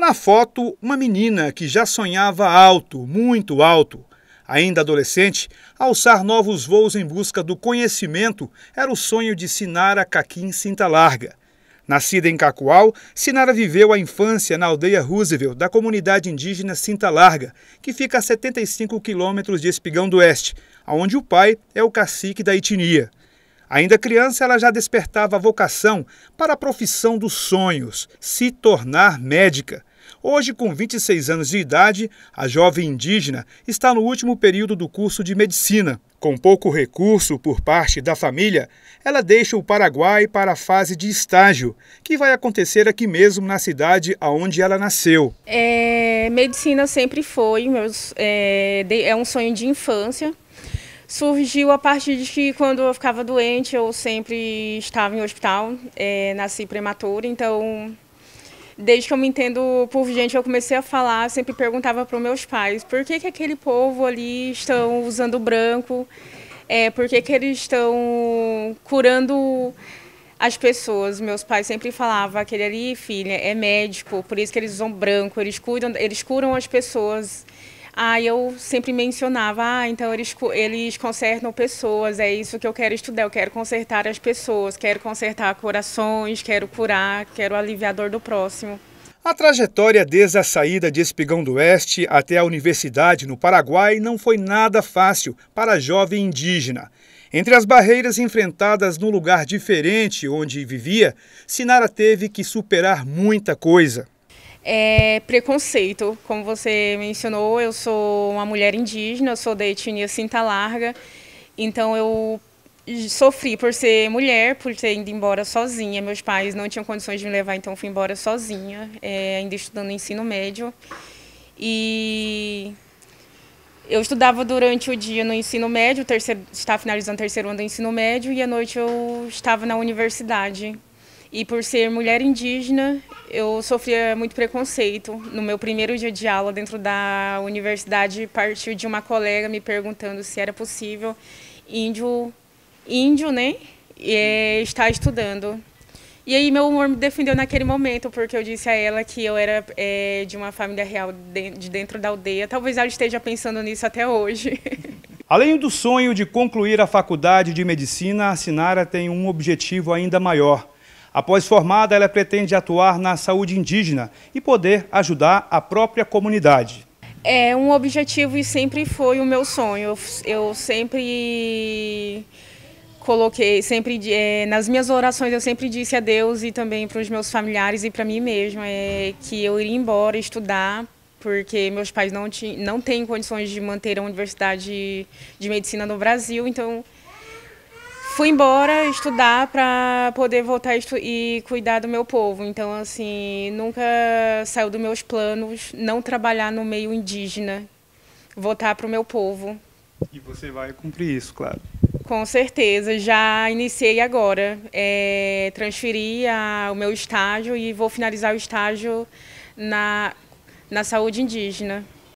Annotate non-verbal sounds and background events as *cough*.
Na foto, uma menina que já sonhava alto, muito alto. Ainda adolescente, alçar novos voos em busca do conhecimento era o sonho de Sinara Caquim Cinta Larga. Nascida em Cacoal, Sinara viveu a infância na aldeia Roosevelt, da comunidade indígena Cinta Larga, que fica a 75 quilômetros de Espigão do Oeste, onde o pai é o cacique da etnia. Ainda criança, ela já despertava a vocação para a profissão dos sonhos, se tornar médica. Hoje, com 26 anos de idade, a jovem indígena está no último período do curso de medicina. Com pouco recurso por parte da família, ela deixa o Paraguai para a fase de estágio, que vai acontecer aqui mesmo na cidade onde ela nasceu. É, medicina sempre foi, meus, é, é um sonho de infância surgiu a partir de que quando eu ficava doente eu sempre estava em hospital, é, nasci prematura, então desde que eu me entendo por gente, eu comecei a falar, sempre perguntava para os meus pais por que, que aquele povo ali estão usando branco, é, por que, que eles estão curando as pessoas. Meus pais sempre falavam, aquele ali, filha, é médico, por isso que eles usam branco, eles, cuidam, eles curam as pessoas. Aí eu sempre mencionava, ah, então eles, eles consertam pessoas, é isso que eu quero estudar, eu quero consertar as pessoas, quero consertar corações, quero curar, quero aliviar a dor do próximo. A trajetória desde a saída de Espigão do Oeste até a universidade no Paraguai não foi nada fácil para a jovem indígena. Entre as barreiras enfrentadas no lugar diferente onde vivia, Sinara teve que superar muita coisa. É, preconceito, como você mencionou, eu sou uma mulher indígena, sou da etnia cinta larga, então eu sofri por ser mulher, por ter ido embora sozinha. Meus pais não tinham condições de me levar, então fui embora sozinha, é, ainda estudando ensino médio. E eu estudava durante o dia no ensino médio, terceiro, estava finalizando o terceiro ano do ensino médio, e à noite eu estava na universidade. E por ser mulher indígena, eu sofria muito preconceito. No meu primeiro dia de aula dentro da universidade, partiu de uma colega me perguntando se era possível índio, índio, né, e, eh, estar estudando. E aí meu humor me defendeu naquele momento, porque eu disse a ela que eu era é, de uma família real de, de dentro da aldeia. Talvez ela esteja pensando nisso até hoje. *laughs* Além do sonho de concluir a faculdade de medicina, a Sinara tem um objetivo ainda maior – Após formada, ela pretende atuar na saúde indígena e poder ajudar a própria comunidade. É um objetivo e sempre foi o meu sonho. Eu, eu sempre coloquei, sempre é, nas minhas orações eu sempre disse a Deus e também para os meus familiares e para mim mesma é, que eu iria embora estudar porque meus pais não, tinham, não têm condições de manter a universidade de medicina no Brasil, então fui embora estudar para poder voltar e cuidar do meu povo. Então, assim, nunca saiu dos meus planos não trabalhar no meio indígena, voltar para o meu povo. E você vai cumprir isso, claro. Com certeza, já iniciei agora. É, transferi a, o meu estágio e vou finalizar o estágio na, na saúde indígena.